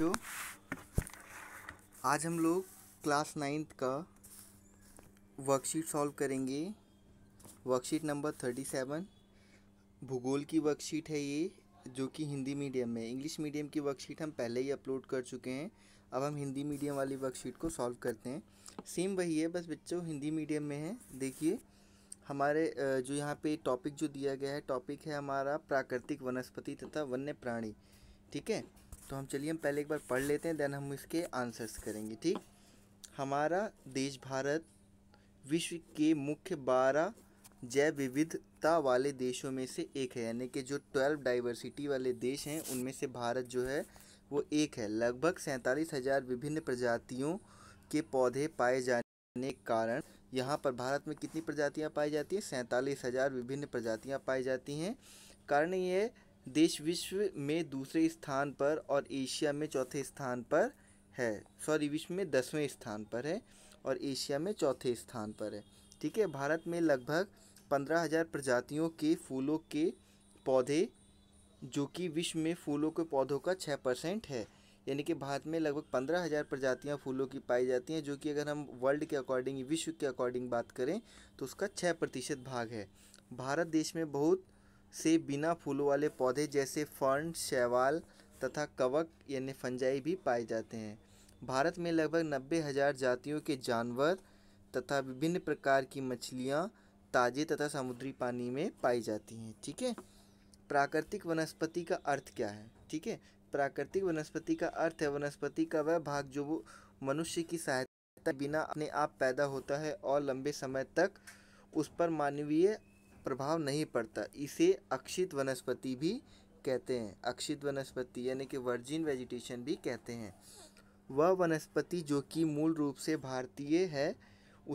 बच्चों आज हम लोग क्लास नाइन्थ का वर्कशीट सॉल्व करेंगे वर्कशीट नंबर थर्टी सेवन भूगोल की वर्कशीट है ये जो कि हिंदी मीडियम में इंग्लिश मीडियम की वर्कशीट हम पहले ही अपलोड कर चुके हैं अब हम हिंदी मीडियम वाली वर्कशीट को सॉल्व करते हैं सेम वही है बस बच्चों हिंदी मीडियम में है देखिए हमारे जो यहाँ पे टॉपिक जो दिया गया है टॉपिक है हमारा प्राकृतिक वनस्पति तथा वन्य प्राणी ठीक है तो हम चलिए हम पहले एक बार पढ़ लेते हैं देन हम इसके आंसर्स करेंगे ठीक हमारा देश भारत विश्व के मुख्य बारह जैव विविधता वाले देशों में से एक है यानी कि जो ट्वेल्व डाइवर्सिटी वाले देश हैं उनमें से भारत जो है वो एक है लगभग सैंतालीस हज़ार विभिन्न प्रजातियों के पौधे पाए जाने के कारण यहाँ पर भारत में कितनी प्रजातियाँ पाई जाती हैं सैंतालीस हज़ार विभिन्न प्रजातियाँ पाई जाती हैं कारण ये है देश विश्व में दूसरे स्थान पर और एशिया में चौथे स्थान पर है सॉरी विश्व में दसवें स्थान पर है और एशिया में चौथे स्थान पर है ठीक है भारत में लगभग पंद्रह हज़ार प्रजातियों के फूलों के पौधे जो कि विश्व में फूलों के पौधों का छः परसेंट है यानी कि भारत में लगभग पंद्रह हज़ार प्रजातियाँ फूलों की पाई जाती हैं जो कि अगर हम वर्ल्ड के अकॉर्डिंग विश्व के अकॉर्डिंग बात करें तो उसका छः प्रतिशत भाग है भारत देश में बहुत से बिना फूलों वाले पौधे जैसे फर्न शैवाल तथा कवक यानी फंजाई भी पाए जाते हैं भारत में लगभग नब्बे हज़ार जातियों के जानवर तथा विभिन्न प्रकार की मछलियाँ ताजे तथा समुद्री पानी में पाई जाती हैं ठीक है प्राकृतिक वनस्पति का अर्थ क्या है ठीक है प्राकृतिक वनस्पति का अर्थ है वनस्पति का वह भाग जो वो मनुष्य की सहायता बिना अपने आप पैदा होता है और लंबे समय तक उस पर मानवीय प्रभाव नहीं पड़ता इसे अक्षित वनस्पति भी कहते हैं अक्षित वनस्पति यानी कि वर्जिन वेजिटेशन भी कहते हैं वह वनस्पति जो कि मूल रूप से भारतीय है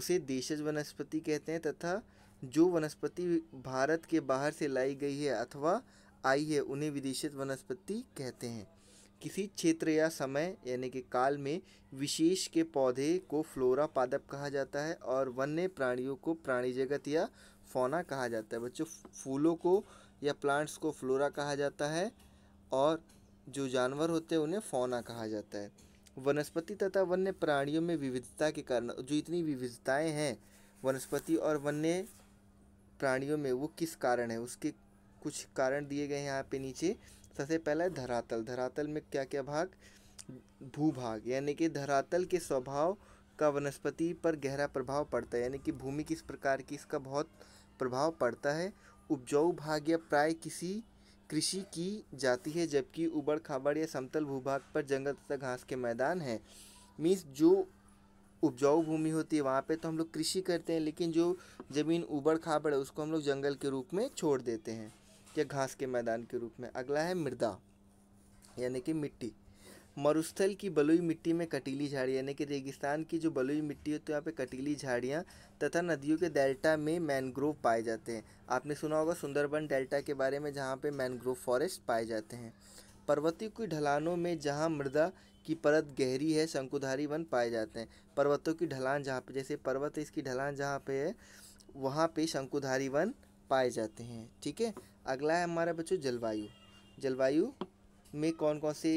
उसे देशज वनस्पति कहते हैं तथा जो वनस्पति भारत के बाहर से लाई गई है अथवा आई है उन्हें विदेशित वनस्पति कहते हैं किसी क्षेत्र या समय यानी कि काल में विशेष के पौधे को फ्लोरा पादप कहा जाता है और वन्य प्राणियों को प्राणी जगत या फोना कहा जाता है बच्चों फूलों को या प्लांट्स को फ्लोरा कहा जाता है और जो जानवर होते हैं उन्हें फोना कहा जाता है वनस्पति तथा वन्य प्राणियों में विविधता के कारण जो इतनी विविधताएं हैं वनस्पति और वन्य प्राणियों में वो किस कारण है उसके कुछ कारण दिए गए हैं यहाँ पे नीचे सबसे पहला है धरातल धरातल में क्या क्या भाग भूभाग यानी कि धरातल के स्वभाव का वनस्पति पर गहरा प्रभाव पड़ता है यानी कि भूमि किस प्रकार की इसका बहुत प्रभाव पड़ता है उपजाऊ भाग या प्राय किसी कृषि की जाती है जबकि उबड़ खाबड़ या समतल भूभाग पर जंगल तथा घास के मैदान हैं मीन्स जो उपजाऊ भूमि होती है वहाँ पे तो हम लोग कृषि करते हैं लेकिन जो ज़मीन उबड़ खाबड़ है उसको हम लोग जंगल के रूप में छोड़ देते हैं या घास के मैदान के रूप में अगला है मृदा यानी कि मिट्टी मरुस्थल की बलुई मिट्टी में कटीली झाड़ी यानी कि रेगिस्तान की जो बलुई मिट्टी होती है यहाँ पे कटीली झाड़ियाँ तथा नदियों के डेल्टा में मैनग्रोव पाए जाते हैं आपने सुना होगा सुंदरबन डेल्टा के बारे में जहाँ पे मैनग्रोव फॉरेस्ट पाए जाते हैं पर्वतीय की ढलानों में जहाँ मृदा की परत गहरी है शंकुधारी वन पाए जाते हैं पर्वतों की ढलान जहाँ पे जैसे पर्वत इसकी ढलान जहाँ पे है वहाँ पे शंकुधारी वन पाए जाते हैं ठीक है अगला है हमारा बच्चों जलवायु जलवायु में कौन कौन से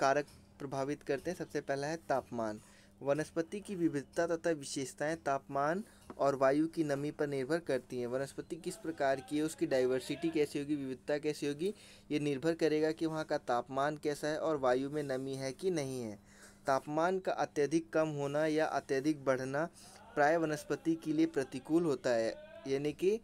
कारक प्रभावित करते हैं सबसे पहला है तापमान वनस्पति की विविधता तथा विशेषताएं तापमान और वायु की नमी पर निर्भर करती हैं वनस्पति किस प्रकार की है उसकी डाइवर्सिटी कैसी होगी विविधता कैसी होगी ये निर्भर करेगा कि वहाँ का तापमान कैसा है और वायु में नमी है कि नहीं है तापमान का अत्यधिक कम होना या अत्यधिक बढ़ना प्राय वनस्पति के लिए प्रतिकूल होता है यानी कि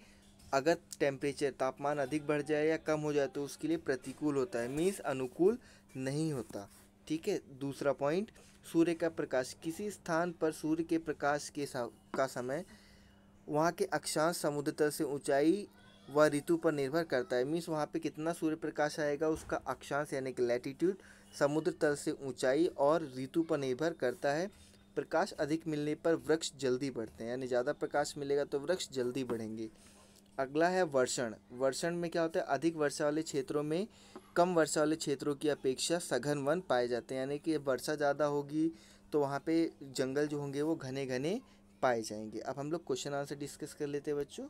अगर टेम्परेचर तापमान अधिक बढ़ जाए या कम हो जाए तो उसके लिए प्रतिकूल होता है मीन्स अनुकूल नहीं होता ठीक है दूसरा पॉइंट सूर्य का प्रकाश किसी स्थान पर सूर्य के प्रकाश के का समय वहाँ के अक्षांश समुद्र तल से ऊंचाई व ऋतु पर निर्भर करता है मीन्स वहाँ पे कितना सूर्य प्रकाश आएगा उसका अक्षांश यानी कि लैटिट्यूड समुद्र तल से ऊंचाई और ऋतु पर निर्भर करता है प्रकाश अधिक मिलने पर वृक्ष जल्दी बढ़ते हैं यानी ज़्यादा प्रकाश मिलेगा तो वृक्ष जल्दी बढ़ेंगे अगला है वर्षण वर्षण में क्या होता है अधिक वर्षा वाले क्षेत्रों में कम वर्षा वाले क्षेत्रों की अपेक्षा सघन वन पाए जाते हैं यानी कि वर्षा ज़्यादा होगी तो वहाँ पे जंगल जो होंगे वो घने घने पाए जाएंगे अब हम लोग क्वेश्चन आंसर डिस्कस कर लेते हैं बच्चों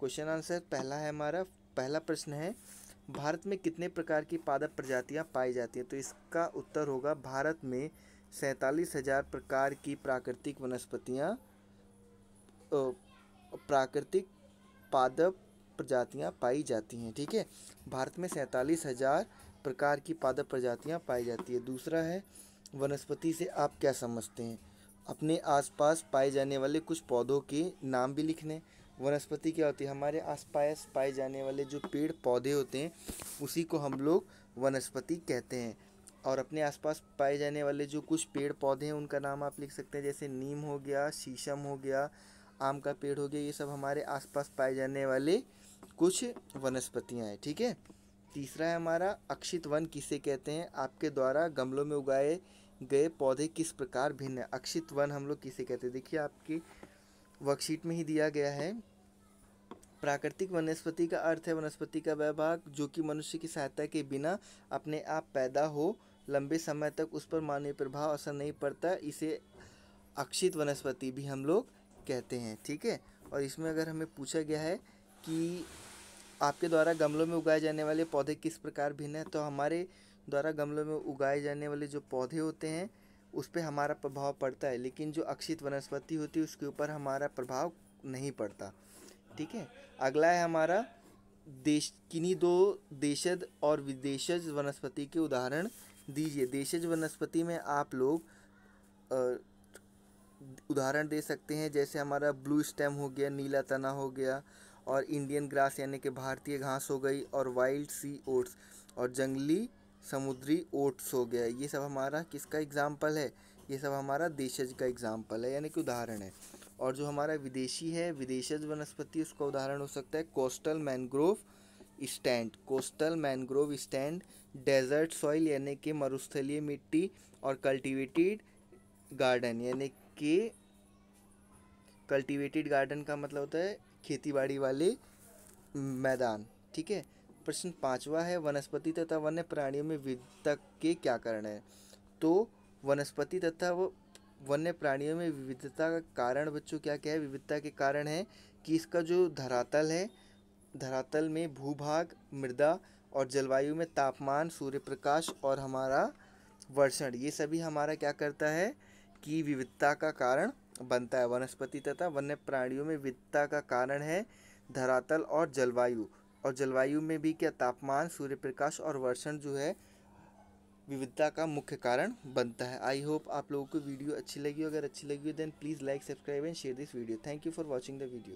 क्वेश्चन आंसर पहला है हमारा पहला प्रश्न है भारत में कितने प्रकार की पादप प्रजातियाँ पाई जाती हैं तो इसका उत्तर होगा भारत में सैंतालीस हज़ार प्रकार की प्राकृतिक वनस्पतियाँ प्राकृतिक पादप प्रजातियाँ पाई जाती हैं ठीक है भारत में सैंतालीस हज़ार प्रकार की पादप प्रजातियाँ पाई जाती है दूसरा है वनस्पति से आप क्या समझते हैं अपने आसपास पाए जाने वाले कुछ पौधों के नाम भी लिखने वनस्पति क्या होती है हमारे आसपास पाए जाने वाले जो पेड़ पौधे होते हैं उसी को हम लोग वनस्पति कहते हैं और अपने आसपास पाए जाने वाले जो कुछ पेड़ पौधे हैं उनका नाम आप लिख सकते हैं जैसे नीम हो गया शीशम हो गया आम का पेड़ हो गया ये सब हमारे आसपास पाए जाने वाले कुछ वनस्पतियाँ हैं ठीक है तीसरा है हमारा अक्षित वन किसे कहते हैं आपके द्वारा गमलों में उगाए गए पौधे किस प्रकार भिन्न है अक्षित वन हम लोग किसे कहते हैं देखिए आपकी वर्कशीट में ही दिया गया है प्राकृतिक वनस्पति का अर्थ है वनस्पति का वह भाग जो कि मनुष्य की सहायता के बिना अपने आप पैदा हो लंबे समय तक उस पर मानवीय प्रभाव असर नहीं पड़ता इसे अक्षित वनस्पति भी हम लोग कहते हैं ठीक है और इसमें अगर हमें पूछा गया है कि आपके द्वारा गमलों में उगाए जाने वाले पौधे किस प्रकार भिन्न हैं तो हमारे द्वारा गमलों में उगाए जाने वाले जो पौधे होते हैं उस पर हमारा प्रभाव पड़ता है लेकिन जो अक्षित वनस्पति होती है उसके ऊपर हमारा प्रभाव नहीं पड़ता ठीक है अगला है हमारा देश किन्हीं दो देशज और विदेशज वनस्पति के उदाहरण दीजिए देशज वनस्पति में आप लोग उदाहरण दे सकते हैं जैसे हमारा ब्लू स्टेम हो गया नीला तना हो गया और इंडियन ग्रास यानी कि भारतीय घास हो गई और वाइल्ड सी ओट्स और जंगली समुद्री ओट्स हो गया ये सब हमारा किसका एग्ज़ाम्पल है ये सब हमारा देशज का एग्ज़ाम्पल है यानी कि उदाहरण है और जो हमारा विदेशी है विदेशज वनस्पति उसका उदाहरण हो सकता है coastal mangrove stand coastal mangrove stand desert soil यानी कि मरुस्थलीय मिट्टी और कल्टिवेटेड गार्डन यानी के कल्टीवेटेड गार्डन का मतलब होता है खेती बाड़ी वाले मैदान ठीक है प्रश्न पांचवा है वनस्पति तथा वन्य प्राणियों में विविधता के क्या कारण है तो वनस्पति तथा वो वन्य प्राणियों में विविधता का कारण बच्चों क्या क्या है विविधता के कारण है कि इसका जो धरातल है धरातल में भूभाग मृदा और जलवायु में तापमान सूर्य प्रकाश और हमारा वर्षण ये सभी हमारा क्या करता है की विविधता का कारण बनता है वनस्पति तथा वन्य प्राणियों में विविधता का कारण है धरातल और जलवायु और जलवायु में भी क्या तापमान सूर्यप्रकाश और वर्षण जो है विविधता का मुख्य कारण बनता है आई होप आप लोगों को वीडियो अच्छी लगी हो अगर अच्छी लगी हो then please like subscribe and share this video thank you for watching the video